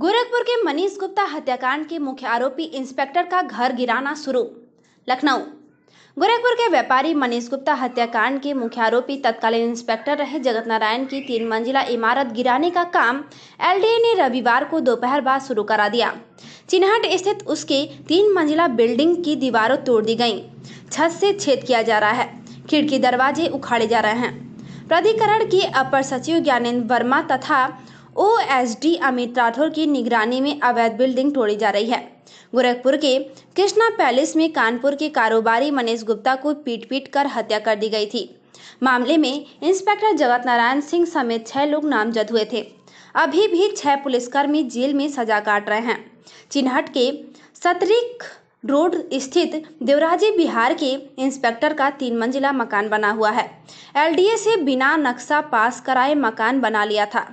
गोरखपुर के मनीष गुप्ता हत्याकांड के मुख्य आरोपी इंस्पेक्टर का घर गिराना शुरू लखनऊ गोरखपुर के व्यापारी मनीष गुप्ता हत्याकांड के मुख्य आरोपी तत्कालीन इंस्पेक्टर रहे जगत नारायण की तीन मंजिला इमारत गिराने का काम एलडीए ने रविवार को दोपहर बाद शुरू करा दिया चिन्हट स्थित उसके तीन मंजिला बिल्डिंग की दीवारों तोड़ दी गई छत से छेद किया जा रहा है खिड़की दरवाजे उखाड़े जा रहे हैं प्राधिकरण के अपर सचिव ज्ञानेन्द्र वर्मा तथा ओएसडी अमित राठौर की निगरानी में अवैध बिल्डिंग तोड़ी जा रही है गोरखपुर के कृष्णा पैलेस में कानपुर के कारोबारी मनीष गुप्ता को पीट पीट कर हत्या कर दी गई थी मामले में इंस्पेक्टर जगत नारायण सिंह समेत छह लोग नामजद हुए थे अभी भी छह पुलिसकर्मी जेल में सजा काट रहे हैं चिन्हट के सतरिक रोड स्थित देवराजी बिहार के इंस्पेक्टर का तीन मंजिला मकान बना हुआ है एलडीए से बिना नक्शा पास कराए मकान बना लिया था